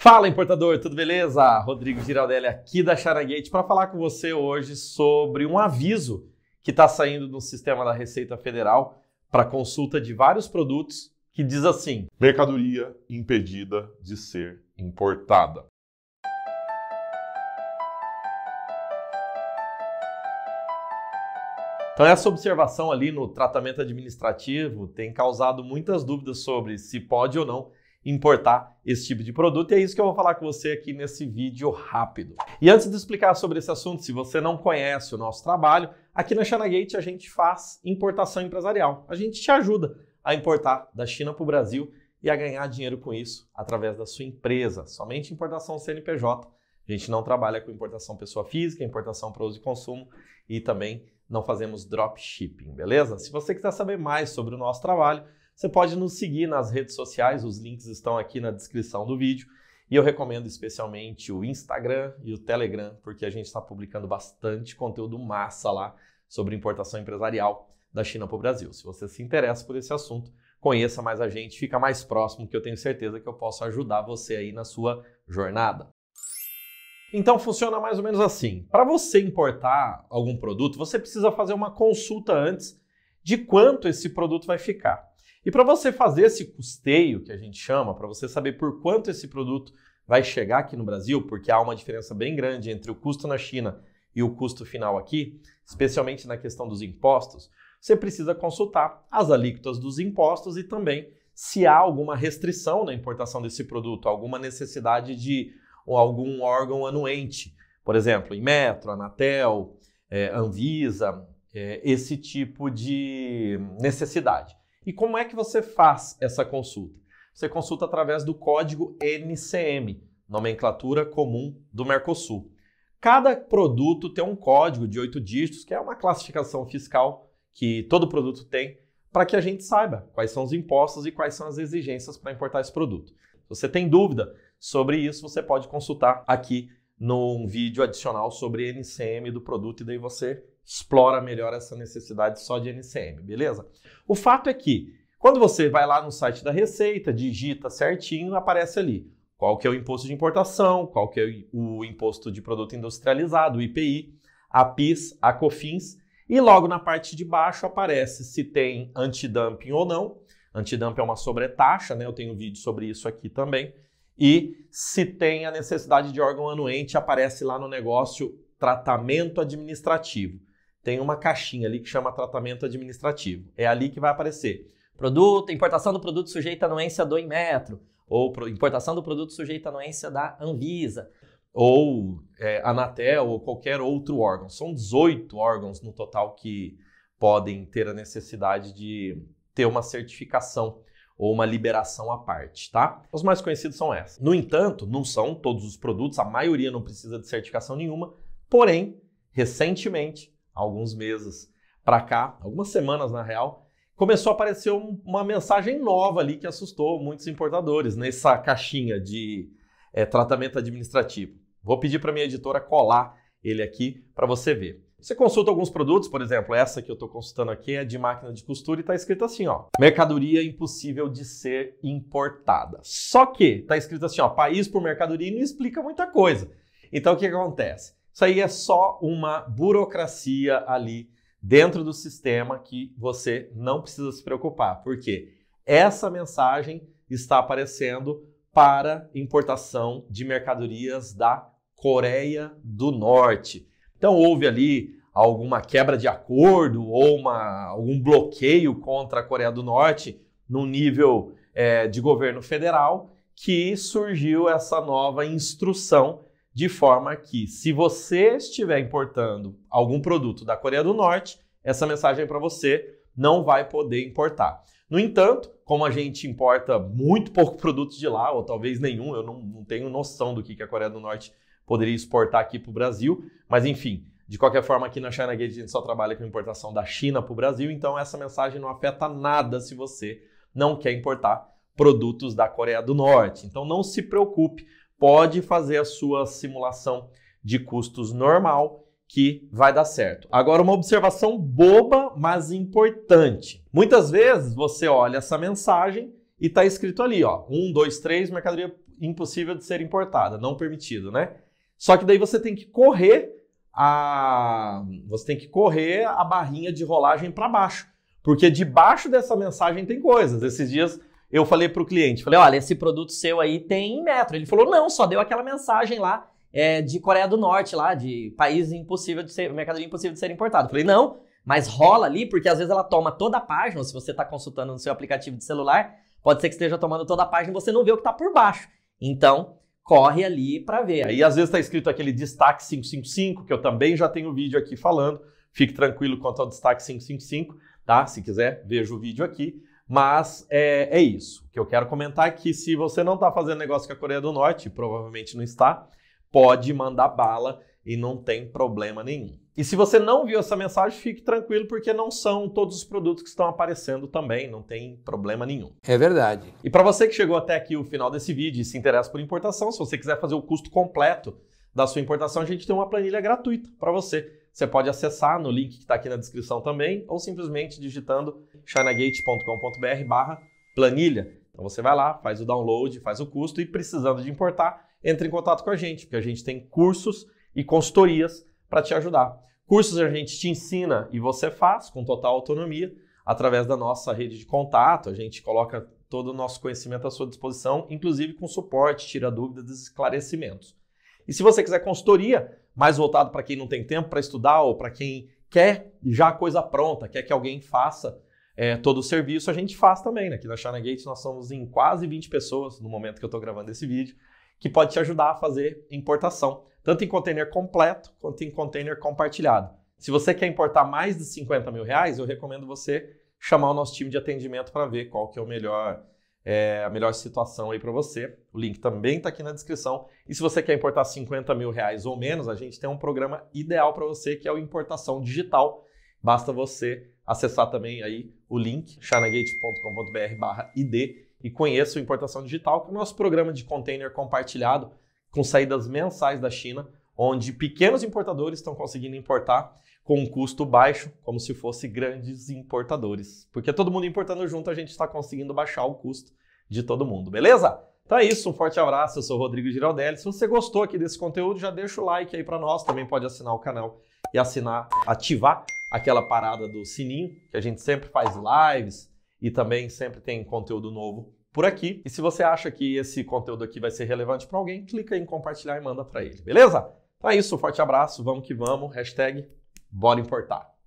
Fala, importador, tudo beleza? Rodrigo Giraldelli aqui da Charagate para falar com você hoje sobre um aviso que está saindo do sistema da Receita Federal para consulta de vários produtos que diz assim: mercadoria impedida de ser importada. Então, essa observação ali no tratamento administrativo tem causado muitas dúvidas sobre se pode ou não importar esse tipo de produto. E é isso que eu vou falar com você aqui nesse vídeo rápido. E antes de explicar sobre esse assunto, se você não conhece o nosso trabalho, aqui na Gate a gente faz importação empresarial. A gente te ajuda a importar da China para o Brasil e a ganhar dinheiro com isso através da sua empresa. Somente importação CNPJ. A gente não trabalha com importação pessoa física, importação para uso e consumo e também não fazemos dropshipping, beleza? Se você quiser saber mais sobre o nosso trabalho, você pode nos seguir nas redes sociais, os links estão aqui na descrição do vídeo. E eu recomendo especialmente o Instagram e o Telegram, porque a gente está publicando bastante conteúdo massa lá sobre importação empresarial da China para o Brasil. Se você se interessa por esse assunto, conheça mais a gente, fica mais próximo, que eu tenho certeza que eu posso ajudar você aí na sua jornada. Então funciona mais ou menos assim. Para você importar algum produto, você precisa fazer uma consulta antes de quanto esse produto vai ficar. E para você fazer esse custeio que a gente chama, para você saber por quanto esse produto vai chegar aqui no Brasil, porque há uma diferença bem grande entre o custo na China e o custo final aqui, especialmente na questão dos impostos, você precisa consultar as alíquotas dos impostos e também se há alguma restrição na importação desse produto, alguma necessidade de algum órgão anuente, por exemplo, em Metro, Anatel, é, Anvisa, é, esse tipo de necessidade. E como é que você faz essa consulta? Você consulta através do código NCM, nomenclatura comum do Mercosul. Cada produto tem um código de oito dígitos, que é uma classificação fiscal que todo produto tem, para que a gente saiba quais são os impostos e quais são as exigências para importar esse produto. Se você tem dúvida sobre isso, você pode consultar aqui num vídeo adicional sobre NCM do produto e daí você explora melhor essa necessidade só de NCM, beleza? O fato é que quando você vai lá no site da Receita, digita certinho, aparece ali qual que é o imposto de importação, qual que é o imposto de produto industrializado, o IPI, a PIS, a COFINS, e logo na parte de baixo aparece se tem antidumping ou não. Antidumping é uma sobretaxa, né? Eu tenho um vídeo sobre isso aqui também. E se tem a necessidade de órgão anuente, aparece lá no negócio tratamento administrativo. Tem uma caixinha ali que chama tratamento administrativo. É ali que vai aparecer. Produto, importação do produto sujeita à anuência do Inmetro, ou importação do produto sujeita à anuência da Anvisa, ou é, Anatel, ou qualquer outro órgão. São 18 órgãos no total que podem ter a necessidade de ter uma certificação ou uma liberação à parte, tá? Os mais conhecidos são essas. No entanto, não são todos os produtos, a maioria não precisa de certificação nenhuma, porém, recentemente, alguns meses para cá, algumas semanas na real, começou a aparecer uma mensagem nova ali que assustou muitos importadores nessa caixinha de é, tratamento administrativo. Vou pedir para minha editora colar ele aqui para você ver. Você consulta alguns produtos, por exemplo, essa que eu estou consultando aqui é de máquina de costura e está escrito assim, ó, mercadoria impossível de ser importada. Só que está escrito assim, ó, país por mercadoria e não explica muita coisa. Então o que, que acontece? Isso aí é só uma burocracia ali dentro do sistema que você não precisa se preocupar, porque essa mensagem está aparecendo para importação de mercadorias da Coreia do Norte. Então houve ali alguma quebra de acordo ou uma, algum bloqueio contra a Coreia do Norte no nível é, de governo federal que surgiu essa nova instrução de forma que, se você estiver importando algum produto da Coreia do Norte, essa mensagem para você não vai poder importar. No entanto, como a gente importa muito pouco produto de lá, ou talvez nenhum, eu não, não tenho noção do que, que a Coreia do Norte poderia exportar aqui para o Brasil, mas enfim, de qualquer forma, aqui na China Gate a gente só trabalha com importação da China para o Brasil, então essa mensagem não afeta nada se você não quer importar produtos da Coreia do Norte. Então não se preocupe, pode fazer a sua simulação de custos normal que vai dar certo. Agora, uma observação boba, mas importante. Muitas vezes você olha essa mensagem e está escrito ali, ó, 1, 2, 3, mercadoria impossível de ser importada, não permitido, né? Só que daí você tem que correr a você tem que correr a barrinha de rolagem para baixo, porque debaixo dessa mensagem tem coisas. Esses dias eu falei para o cliente, falei, olha, esse produto seu aí tem metro. Ele falou, não, só deu aquela mensagem lá é, de Coreia do Norte, lá de país impossível de ser, mercadoria impossível de ser importado Falei, não, mas rola ali, porque às vezes ela toma toda a página, se você está consultando no seu aplicativo de celular, pode ser que esteja tomando toda a página e você não vê o que está por baixo. Então, corre ali para ver. Aí às vezes está escrito aquele destaque 555, que eu também já tenho vídeo aqui falando. Fique tranquilo quanto ao destaque 555, tá? Se quiser, veja o vídeo aqui. Mas é, é isso. O que eu quero comentar é que se você não está fazendo negócio com a Coreia do Norte, provavelmente não está, pode mandar bala e não tem problema nenhum. E se você não viu essa mensagem, fique tranquilo, porque não são todos os produtos que estão aparecendo também, não tem problema nenhum. É verdade. E para você que chegou até aqui o final desse vídeo e se interessa por importação, se você quiser fazer o custo completo da sua importação, a gente tem uma planilha gratuita para você. Você pode acessar no link que está aqui na descrição também, ou simplesmente digitando chinagate.com.br barra planilha. Então você vai lá, faz o download, faz o custo e precisando de importar, entre em contato com a gente, porque a gente tem cursos e consultorias para te ajudar. Cursos a gente te ensina e você faz com total autonomia através da nossa rede de contato. A gente coloca todo o nosso conhecimento à sua disposição, inclusive com suporte, tira dúvidas e esclarecimentos. E se você quiser consultoria, mais voltado para quem não tem tempo para estudar ou para quem quer já a coisa pronta, quer que alguém faça é, todo o serviço, a gente faz também. Né? Aqui na China Gates nós somos em quase 20 pessoas no momento que eu estou gravando esse vídeo que pode te ajudar a fazer importação, tanto em container completo quanto em container compartilhado. Se você quer importar mais de 50 mil reais, eu recomendo você chamar o nosso time de atendimento para ver qual que é o melhor, é, a melhor situação aí para você. O link também está aqui na descrição. E se você quer importar 50 mil reais ou menos, a gente tem um programa ideal para você que é o Importação Digital. Basta você acessar também aí o link chanagate.com.br/id e conheça o Importação Digital, que é o nosso programa de container compartilhado com saídas mensais da China, onde pequenos importadores estão conseguindo importar com um custo baixo, como se fossem grandes importadores. Porque todo mundo importando junto, a gente está conseguindo baixar o custo de todo mundo, beleza? Então é isso, um forte abraço, eu sou Rodrigo Giraldelli. Se você gostou aqui desse conteúdo, já deixa o like aí para nós, também pode assinar o canal e assinar, ativar aquela parada do sininho, que a gente sempre faz lives, e também sempre tem conteúdo novo por aqui. E se você acha que esse conteúdo aqui vai ser relevante para alguém, clica em compartilhar e manda para ele, beleza? Então é isso, forte abraço, vamos que vamos, hashtag bora importar.